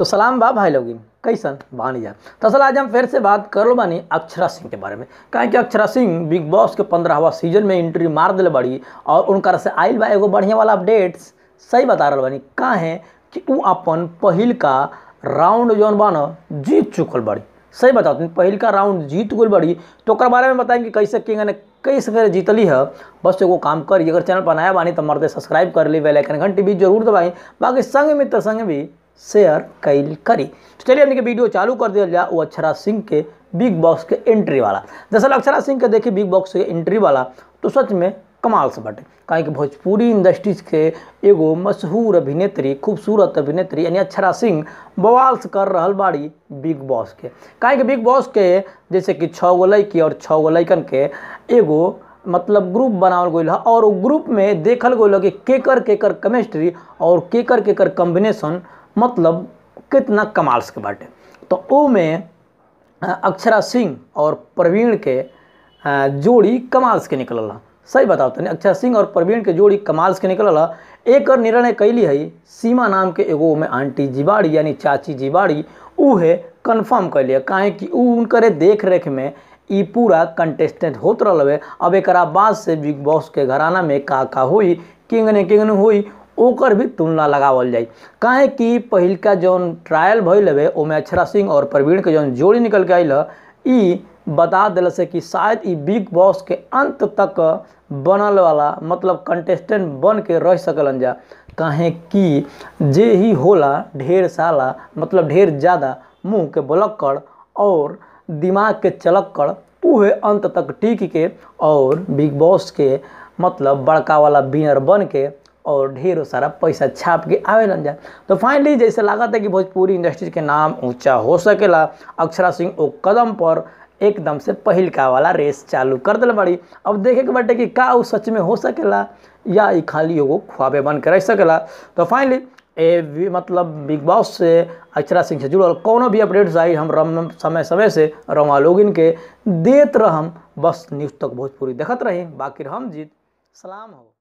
तो सलाम बा भाई लोग कैसन बानी जा दरअसल तो आज हम फिर से बात लो बानी अक्षरा सिंह के बारे में कहें कि अक्षरा सिंह बिग बॉस के पंद्रहवा सीजन में एंट्री मार दिल बड़ी और उनका से आयल बा एगो बढ़िया वाला अपडेट्स सही बता रहा बानी का है कि वो अपन पहल का राउंड जौन बान जीत चुकल बड़ी सही बता तुम पहिल का राउंड जीत गुल बड़ी तो बारे में बताएं कि कैसे किंग ने कैसे करे जीतली है बस एगो काम करी अगर चैनल पर नया बानी तो मरते सब्सक्राइब कर ली बेलाइकन घंटी भी जरूर दबाई बाकी संग मित्र संग भी शेयर कैल करी तो चलिए हमने वीडियो चालू कर दिया जाए वो अक्षरा सिंह के बिग बॉक्स के एंट्री वाला दरअसल अक्षरा सिंह के देखिए बिग बॉक्स के एंट्री वाला तो सच में कमाल से बटे कहें कि भोजपुरी इंडस्ट्रीज के एगो मशहूर अभिनेत्री खूबसूरत अभिनेत्री यानी अक्षरा सिंह बवाल से कर रहा बाड़ी बिग बॉस के कहें कि बिग बॉस के जैसे कि छः गो लड़की और छः गो लड़कन के एगो मतलब ग्रुप बनावल गई है और वो ग्रुप में देखल गई कि केकर केकर केमिस्ट्री और केकर केकर कॉम्बिनेशन मतलब कितना कमाल से बाटे तो ओ में अक्षरा सिंह और प्रवीण के जोड़ी कमाल निकल निकलला सही बताओ तो अक्षरा सिंह और प्रवीण के जोड़ी कमाल निकल निकलला एक और निर्णय कैली है सीमा नाम के एगो में आंटी जीवाड़ी यानी चाची जीवाड़ी उहे कन्फर्म कैली काहे कि उनकरे देख रेख में इ पूरा कंटेस्टेंट होते रहे अब एक बाद से बिग बॉस के घराना में का का हुई किंग ने किंग हुई ओकर भी तुलना लगावल जाए कहे कि पहलका जौन ट्रायल भैल हवे ओमे अक्षरा सिंह और प्रवीण के जौन जोड़ी निकल के अल ई बता दिल से कि शायद ई बिग बॉस के अंत तक बनल वाला मतलब कंटेस्टेंट बन के रह सकलन जा कहे कि जे ही होला ढेर साला मतलब ढेर ज़्यादा मुंह के बलक्कड़ और दिमाग के चलक्कड़ उहे अंत तक टिक के और बिग बॉस के मतलब बड़का वाला विनर बन के और ढेरों सारा पैसा छाप के आवेलन जा तो फाइनली जैसे लागत है कि भोजपुरी इंडस्ट्री के नाम ऊंचा हो सकेला अक्षरा सिंह वो कदम पर एकदम से का वाला रेस चालू कर दिल बड़ी अब देखे के बटे कि का उ सच में हो सकेला या ये खाली एगो ख्वाबे बन के रह सकेला तो फाइनली ए मतलब बिग बॉस से अक्षरा सिंह से जुड़ल कोनो भी अपडेट्स आई हम रम समय समय से रमा लोग के देत रहम बस न्यूज़ तक भोजपुरी देखत रही बाकी हम जीत सलाम हो